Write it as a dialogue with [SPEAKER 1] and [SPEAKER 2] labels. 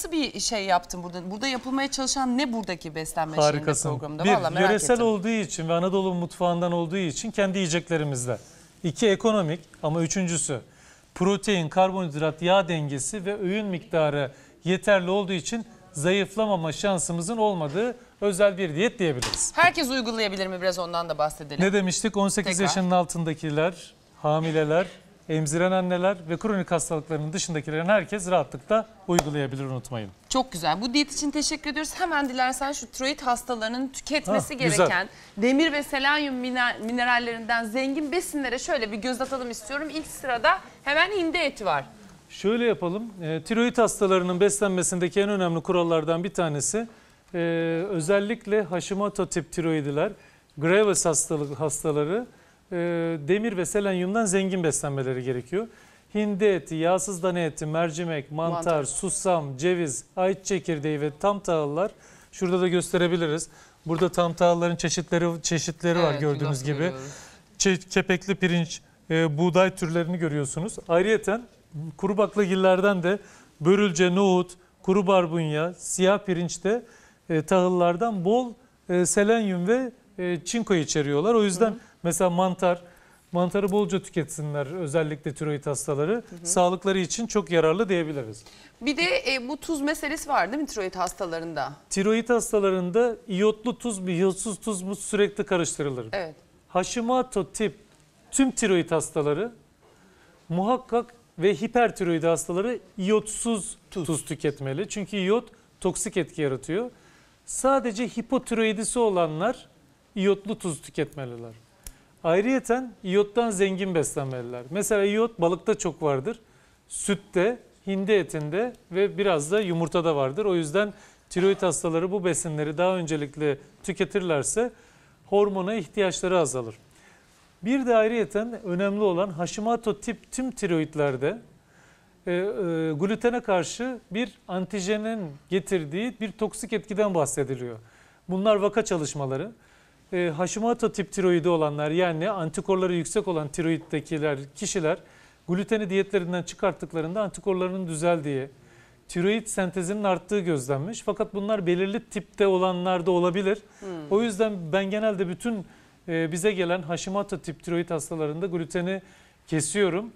[SPEAKER 1] nasıl bir şey yaptın burada? Burada yapılmaya çalışan ne buradaki beslenme Harikasın. programında? Bir, Vallahi merak yöresel ettim. olduğu için ve Anadolu mutfağından olduğu için kendi yiyeceklerimizde. İki, ekonomik ama üçüncüsü protein, karbonhidrat, yağ dengesi ve öğün miktarı yeterli olduğu için zayıflamama şansımızın olmadığı özel bir diyet diyebiliriz. Herkes uygulayabilir mi? Biraz ondan da bahsedelim. Ne demiştik? 18 Tekrar. yaşının altındakiler, hamileler, emziren anneler ve kronik hastalıklarının dışındakilerin herkes rahatlıkla uygulayabilir unutmayın. Çok güzel. Bu diyet için teşekkür ediyoruz. Hemen dilersen şu tiroid hastalarının tüketmesi ha, ah, gereken güzel. demir ve selanyum minerallerinden zengin besinlere şöyle bir göz atalım istiyorum. İlk sırada hemen hindi eti var. Şöyle yapalım. E, tiroid hastalarının beslenmesindeki en önemli kurallardan bir tanesi e, özellikle Hashimoto tip tiroidiler, Graves hastalık hastaları e, demir ve selenyumdan zengin beslenmeleri gerekiyor. Hindi eti, yağsız dana eti, mercimek, mantar, mantar. susam, ceviz, ayçi çekirdeği ve tam tahıllar. Şurada da gösterebiliriz. Burada tam tahılların çeşitleri çeşitleri evet, var gördüğünüz gibi. Çe- kepekli pirinç, e, buğday türlerini görüyorsunuz. Ayrıyeten kuru baklagillerden de börülce, nohut, kuru barbunya, siyah pirinçte e, tahıllardan bol e, selenyum ve e, çinko içeriyorlar. O yüzden... Hı Mesela mantar, mantarı bolca tüketsinler özellikle tiroid hastaları. Hı hı. Sağlıkları için çok yararlı diyebiliriz. Bir de e, bu tuz meselesi var değil mi tiroid hastalarında? Tiroid hastalarında iyotlu tuz mu, iyotsuz tuz mu sürekli karıştırılır. Evet. Hashimoto tip tüm tiroid hastaları muhakkak ve hipertiroid hastaları iyotsuz tuz. tuz tüketmeli. Çünkü iyot toksik etki yaratıyor. Sadece hipotiroidisi olanlar iyotlu tuz tüketmeliler. Ayrıyeten iyottan zengin beslenmeliler. Mesela iyot balıkta çok vardır. Sütte, hindi etinde ve biraz da yumurtada vardır. O yüzden tiroid hastaları bu besinleri daha öncelikle tüketirlerse hormona ihtiyaçları azalır. Bir de ayrıyeten önemli olan Hashimoto tip tüm tiroidlerde e, e, glutene karşı bir antijenin getirdiği bir toksik etkiden bahsediliyor. Bunlar vaka çalışmaları e, Hashimoto tip tiroidi olanlar yani antikorları yüksek olan tiroiddekiler kişiler gluteni diyetlerinden çıkarttıklarında antikorlarının düzeldiği, tiroid sentezinin arttığı gözlenmiş. Fakat bunlar belirli tipte olanlarda olabilir. Hmm. O yüzden ben genelde bütün e, bize gelen Hashimoto tip tiroid hastalarında gluteni kesiyorum.